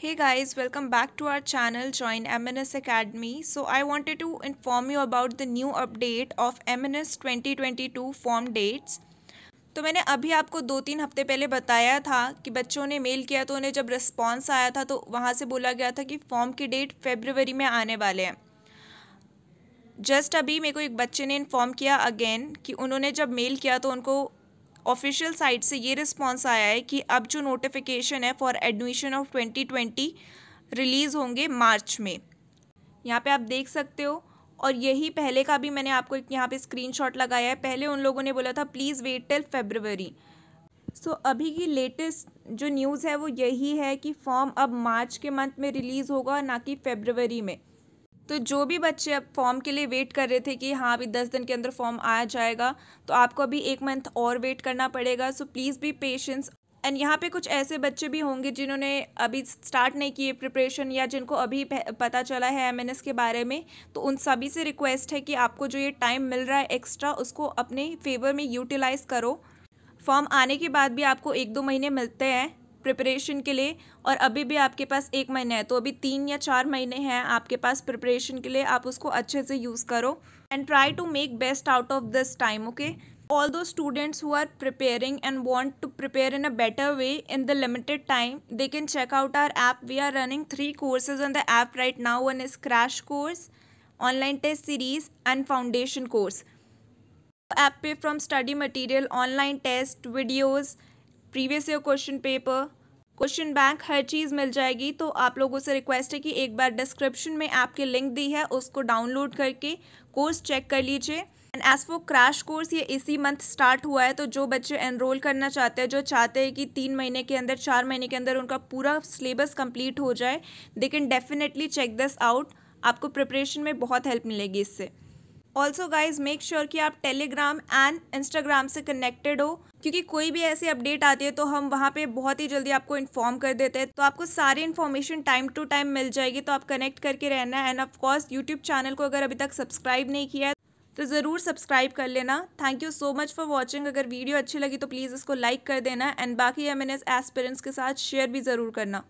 Hey guys, welcome back to our channel Join MNS Academy. So I wanted to inform you about the new update of MNS 2022 form dates. तो मैंने अभी आपको दो तीन हफ्ते पहले बताया था कि बच्चों ने मेल किया तो उन्हें जब रिस्पॉन्स आया था तो वहाँ से बोला गया था कि फॉर्म की डेट फेबरवरी में आने वाले हैं जस्ट अभी मेरे को एक बच्चे ने इन्फॉर्म किया अगेन कि उन्होंने जब मेल किया तो उनको ऑफिशियल साइट से ये रिस्पॉन्स आया है कि अब जो नोटिफिकेशन है फॉर एडमिशन ऑफ 2020 रिलीज़ होंगे मार्च में यहाँ पे आप देख सकते हो और यही पहले का भी मैंने आपको यहाँ पे स्क्रीनशॉट लगाया है पहले उन लोगों ने बोला था please wait till February so so, अभी की लेटेस्ट जो न्यूज़ है वो यही है कि फॉर्म अब मार्च के मंथ में रिलीज़ होगा ना कि फेब्रवरी में तो जो भी बच्चे अब फॉर्म के लिए वेट कर रहे थे कि हाँ अभी दस दिन के अंदर फॉर्म आया जाएगा तो आपको अभी एक मंथ और वेट करना पड़ेगा so please be patience and यहाँ पे कुछ ऐसे बच्चे भी होंगे जिन्होंने अभी स्टार्ट नहीं किए प्रिपरेशन या जिनको अभी पता चला है एम के बारे में तो उन सभी से रिक्वेस्ट है कि आपको जो ये टाइम मिल रहा है एक्स्ट्रा उसको अपने फेवर में यूटिलाइज़ करो फॉर्म आने के बाद भी आपको एक दो महीने मिलते हैं प्रिपरेशन के लिए और अभी भी आपके पास एक महीना है तो अभी तीन या चार महीने हैं आपके पास प्रिपरेशन के लिए आप उसको अच्छे से यूज़ करो and try to make best out of this time okay all those students who are preparing and want to prepare in a better way in the limited time they can check out our app we are running three courses on the app right now one is crash course online test series and foundation course app पे from study material online test videos previous year question paper question bank हर चीज़ मिल जाएगी तो आप लोगों से request है कि एक बार डिस्क्रिप्शन में आपके लिंक दी है उसको डाउनलोड करके कोर्स चेक कर लीजिए and as for crash course ये इसी मंथ स्टार्ट हुआ है तो जो बच्चे एनरोल करना चाहते हैं जो चाहते हैं कि तीन महीने के अंदर चार महीने के अंदर उनका पूरा सिलेबस कंप्लीट हो जाए they can definitely check this out आपको प्रिपरेशन में बहुत हेल्प मिलेगी इससे ऑल्सो गाइज मेक श्योर कि आप टेलीग्राम एंड इंस्टाग्राम से कनेक्टेड हो क्योंकि कोई भी ऐसी अपडेट आती है तो हम वहाँ पे बहुत ही जल्दी आपको इन्फॉर्म कर देते हैं तो आपको सारी इन्फॉर्मेशन टाइम टू टाइम मिल जाएगी तो आप कनेक्ट करके रहना एंड ऑफकोर्स यूट्यूब चैनल को अगर अभी तक सब्सक्राइब नहीं किया है तो ज़रूर सब्सक्राइब कर लेना thank you so much for watching अगर वीडियो अच्छी लगी तो प्लीज़ इसको लाइक कर देना एंड बाकी एम एन एस्पिरेंट्स के साथ शेयर भी ज़रूर करना